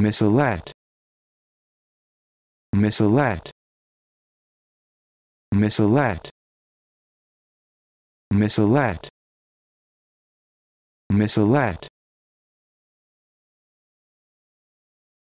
Missalette. Missalette. Missalette. Missalette. Missalette.